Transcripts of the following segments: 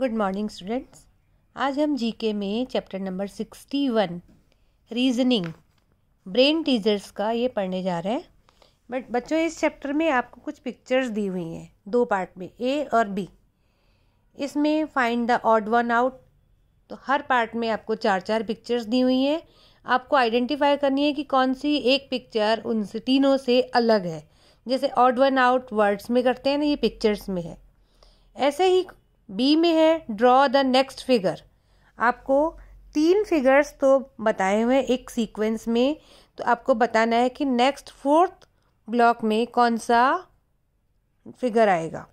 Good morning students आज हम GK में chapter number sixty one reasoning brain teasers का ये पढ़ने जा रहे हैं बट बच्चों इस चैप्टर में आपको कुछ पिक्चर्स दी हुई हैं दो पार्ट में ए और बी इसमें find the odd one out तो हर पार्ट में आपको चार चार पिक्चर्स दी हुई हैं आपको आइडेंटिफाई करनी है कि कौन सी एक पिक्चर उनसे तीनों से अलग है जैसे ऑड वन आउट वर्ड्स में करते हैं ना ये पिक्चर्स में है ऐसे ही बी में है ड्रॉ द नेक्स्ट फिगर आपको तीन फिगर्स तो बताए हुए हैं एक सीक्वेंस में तो आपको बताना है कि नेक्स्ट फोर्थ ब्लॉक में कौन सा फिगर आएगा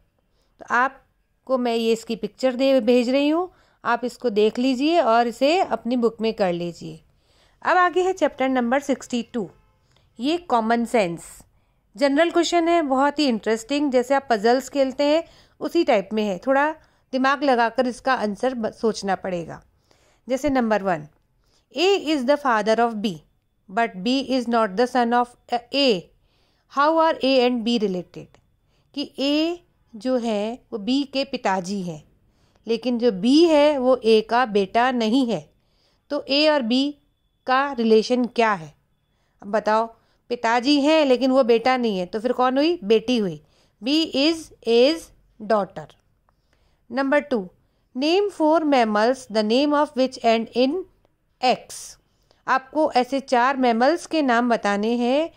तो आपको मैं ये इसकी पिक्चर दे भेज रही हूँ आप इसको देख लीजिए और इसे अपनी बुक में कर लीजिए अब आगे है चैप्टर नंबर सिक्सटी टू ये कॉमन सेंस जनरल क्वेश्चन है बहुत ही इंटरेस्टिंग जैसे आप पजल्स खेलते हैं उसी टाइप में है थोड़ा दिमाग लगाकर इसका आंसर सोचना पड़ेगा जैसे number one A is the father of B but B is not the son of A how are A and B related कि ए जो है वो बी के पिताजी हैं लेकिन जो बी है वो ए का बेटा नहीं है तो ए और बी का रिलेशन क्या है अब बताओ पिताजी हैं लेकिन वो बेटा नहीं है तो फिर कौन हुई बेटी हुई B is as daughter number two name four mammals the name of which end in X आपको ऐसे चार मैमल्स के नाम बताने हैं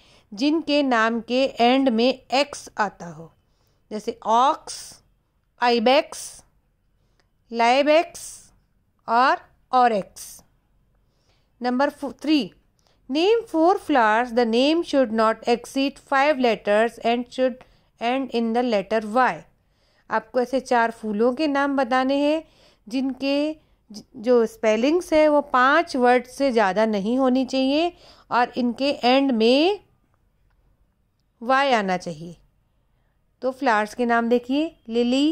जिनके नाम के एंड में एक्स आता हो जैसे ऑक्स आईबैक्स लाइबैक्स और oryx number three name four flowers the name should not exceed five letters and should end in the letter Y आपको ऐसे चार फूलों के नाम बताने हैं जिनके जो स्पेलिंग्स है वो पांच वर्ड से ज़्यादा नहीं होनी चाहिए और इनके एंड में वाई आना चाहिए तो फ्लावर्स के नाम देखिए lily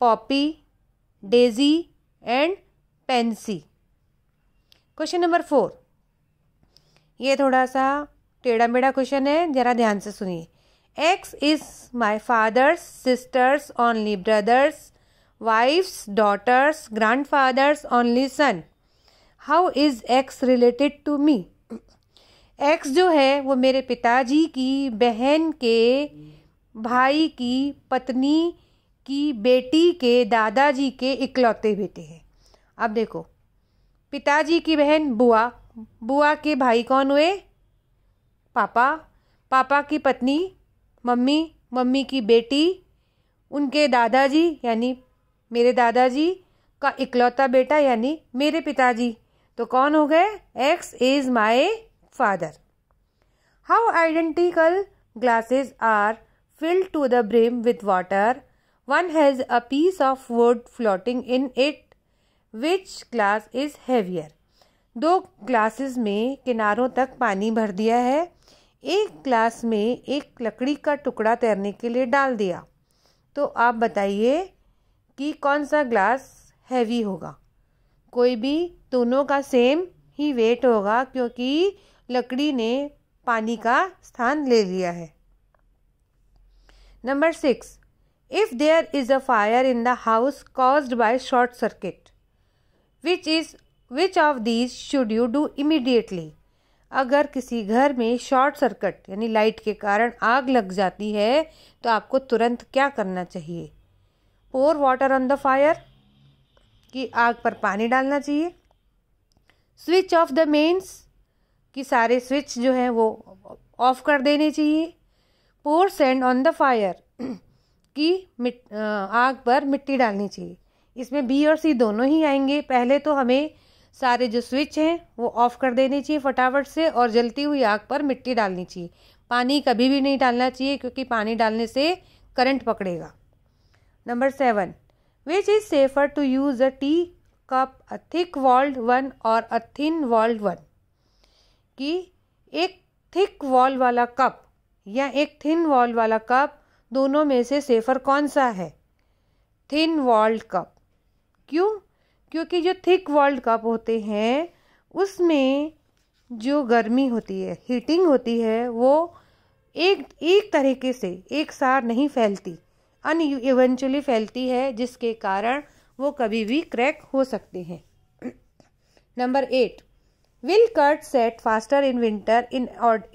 poppy daisy and pansy question number four ये थोड़ा सा टेढ़ा मेढ़ा क्वेश्चन है ज़रा ध्यान से सुनिए X is my father's, sister's, only brother's, wife's, daughter's, grandfather's, only son. How is X related to me X जो है वो मेरे पिताजी की बहन के भाई की पत्नी की बेटी के दादाजी के इकलौते बेटे हैं अब देखो पिताजी की बहन बुआ बुआ के भाई कौन हुए पापा पापा की पत्नी मम्मी मम्मी की बेटी उनके दादाजी यानी मेरे दादाजी का इकलौता बेटा यानी मेरे पिताजी तो कौन हो गए X is my father how identical glasses are filled to the brim with water one has a piece of wood floating in it which glass is heavier दो ग्लासेस में किनारों तक पानी भर दिया है एक ग्लास में एक लकड़ी का टुकड़ा तैरने के लिए डाल दिया तो आप बताइए कि कौन सा ग्लास हैवी होगा कोई भी दोनों का सेम ही वेट होगा क्योंकि लकड़ी ने पानी का स्थान ले लिया है number six if there is a fire in the house caused by short circuit which is which of these should you do immediately अगर किसी घर में शॉर्ट सर्किट यानी लाइट के कारण आग लग जाती है तो आपको तुरंत क्या करना चाहिए pour water on the fire कि आग पर पानी डालना चाहिए स्विच ऑफ द मेन्स कि सारे स्विच जो हैं वो ऑफ कर देने चाहिए pour sand on the fire कि आग पर मिट्टी डालनी चाहिए इसमें बी और सी दोनों ही आएंगे पहले तो हमें सारे जो स्विच हैं वो ऑफ़ कर देने चाहिए फटाफट से और जलती हुई आग पर मिट्टी डालनी चाहिए पानी कभी भी नहीं डालना चाहिए क्योंकि पानी डालने से करंट पकड़ेगा number seven which is safer to use a tea cup a thick walled one और अ थिन वॉल्ड वन कि एक थिक वॉल वाला कप या एक थिन वॉल वाला कप दोनों में से सेफर कौन सा है थिन वॉल्ड कप क्यों क्योंकि जो थिक वर्ल्ड कप होते हैं उसमें जो गर्मी होती है हीटिंग होती है वो एक एक तरीके से एक सार नहीं फैलती अन इवेंचुअली फैलती है जिसके कारण वो कभी भी क्रैक हो सकते हैं number eight will curd set faster in winter in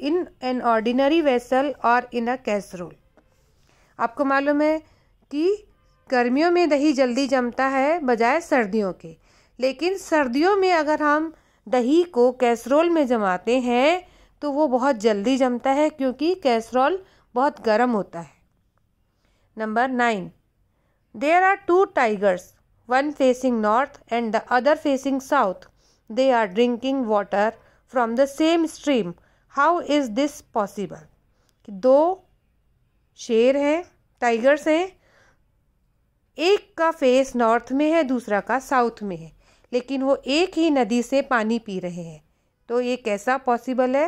in an ordinary vessel और इन अ कैसरोल आपको मालूम है कि गर्मियों में दही जल्दी जमता है बजाय सर्दियों के लेकिन सर्दियों में अगर हम दही को कैसरोल में जमाते हैं तो वो बहुत जल्दी जमता है क्योंकि कैसरोल बहुत गर्म होता है number nine there are two tigers one facing north and the other facing south they are drinking water from the same stream how is this possible दो शेर हैं टाइगर्स हैं एक का फेस नॉर्थ में है दूसरा का साउथ में है लेकिन वो एक ही नदी से पानी पी रहे हैं तो ये कैसा पॉसिबल है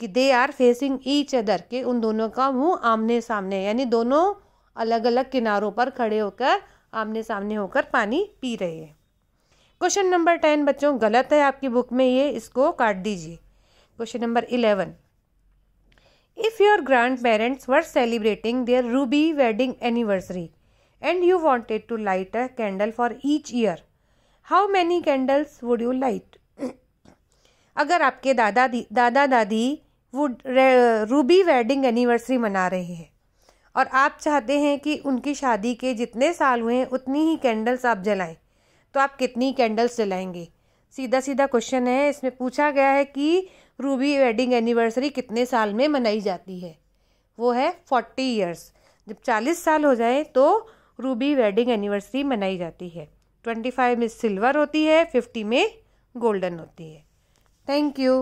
कि they are facing each other के उन दोनों का मुंह आमने सामने यानी दोनों अलग अलग किनारों पर खड़े होकर आमने सामने होकर पानी पी रहे हैं क्वेश्चन नंबर टेन बच्चों गलत है आपकी बुक में ये इसको काट दीजिए question number eleven if your grandparents were celebrating their ruby wedding anniversary and you wanted to light a candle for each year how many candles would you light अगर आपके दादा दी दादा दादी वुड रूबी वेडिंग एनिवर्सरी मना रहे हैं और आप चाहते हैं कि उनकी शादी के जितने साल हुए हैं उतनी ही कैंडल्स आप जलाएं तो आप कितनी कैंडल्स जलाएंगे सीधा सीधा क्वेश्चन है इसमें पूछा गया है कि रूबी वेडिंग एनिवर्सरी कितने साल में मनाई जाती है वो है फोर्टी ईयर्स जब चालीस साल हो जाए तो रूबी वेडिंग एनिवर्सरी मनाई जाती है ट्वेंटी फाइव में सिल्वर होती है फिफ्टी में गोल्डन होती है थैंक यू